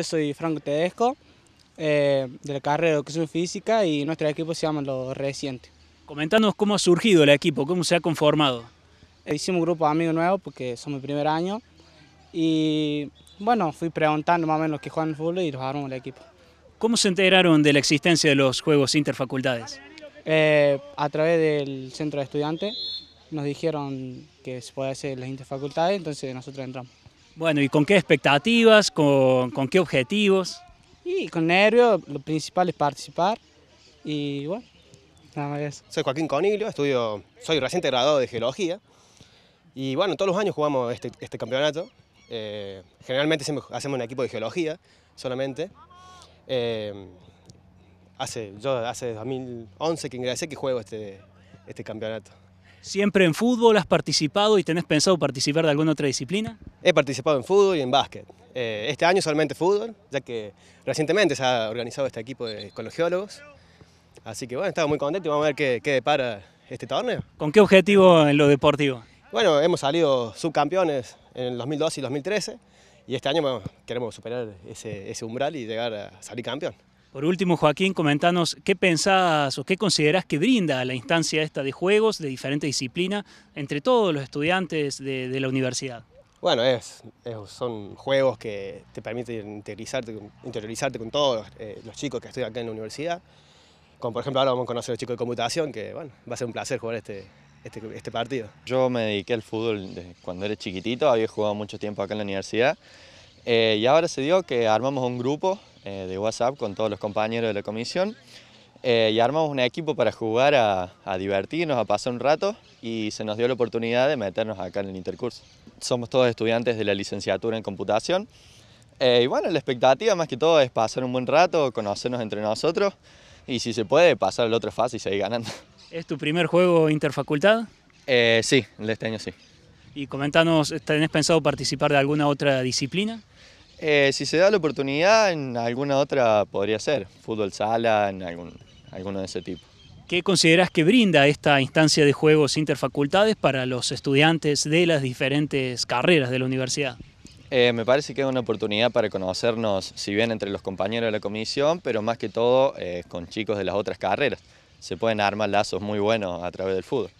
Yo soy Franco Tedesco, eh, de la carrera de Educación Física y nuestro equipo se llama Lo Reciente. Comentanos cómo ha surgido el equipo, cómo se ha conformado. Eh, hicimos un grupo de amigos nuevos porque son mi primer año y bueno, fui preguntando más o menos qué juegan el fútbol y los armamos el equipo. ¿Cómo se enteraron de la existencia de los Juegos Interfacultades? Eh, a través del centro de estudiantes nos dijeron que se podía hacer las interfacultades, entonces nosotros entramos. Bueno, ¿y con qué expectativas? ¿Con, qué objetivos? Y con nervio. lo principal es participar y bueno, nada más Soy Joaquín Coniglio, estudio, soy reciente graduado de Geología y bueno, todos los años jugamos este, este campeonato. Eh, generalmente hacemos un equipo de Geología solamente. Eh, hace, yo hace 2011 que ingresé que juego este, este campeonato. ¿Siempre en fútbol has participado y tenés pensado participar de alguna otra disciplina? He participado en fútbol y en básquet. Eh, este año solamente fútbol, ya que recientemente se ha organizado este equipo de, con Así que bueno, estamos muy contentos y vamos a ver qué, qué depara este torneo. ¿Con qué objetivo en lo deportivo? Bueno, hemos salido subcampeones en el 2012 y 2013 y este año queremos superar ese umbral y llegar a salir campeón. Por último, Joaquín, comentanos qué pensás o qué considerás que brinda la instancia esta de juegos de diferente disciplina entre todos los estudiantes de, la universidad. Bueno, es, son juegos que te permiten interiorizarte, interiorizarte con todos eh, los chicos que estudian acá en la universidad. Como por ejemplo ahora vamos a conocer a los chicos de computación, que bueno, va a ser un placer jugar este, este, este partido. Yo me dediqué al fútbol cuando era chiquitito, había jugado mucho tiempo acá en la universidad eh, y ahora se dio que armamos un grupo eh, de WhatsApp con todos los compañeros de la comisión eh, y armamos un equipo para jugar, a, divertirnos, a pasar un rato y se nos dio la oportunidad de meternos acá en el intercurso. Somos todos estudiantes de la licenciatura en computación y bueno, la expectativa más que todo es pasar un buen rato, conocernos entre nosotros y si se puede pasar a la otra fase y seguir ganando. ¿Es tu primer juego interfacultad? sí, este año sí. Y comentanos, ¿tenés pensado participar de alguna otra disciplina? Eh, si se da la oportunidad, en alguna otra podría ser, fútbol sala, en algún, alguno de ese tipo. ¿Qué consideras que brinda esta instancia de juegos interfacultades para los estudiantes de las diferentes carreras de la universidad? Eh, me parece que es una oportunidad para conocernos, si bien entre los compañeros de la comisión, pero más que todo eh, con chicos de las otras carreras. Se pueden armar lazos muy buenos a través del fútbol.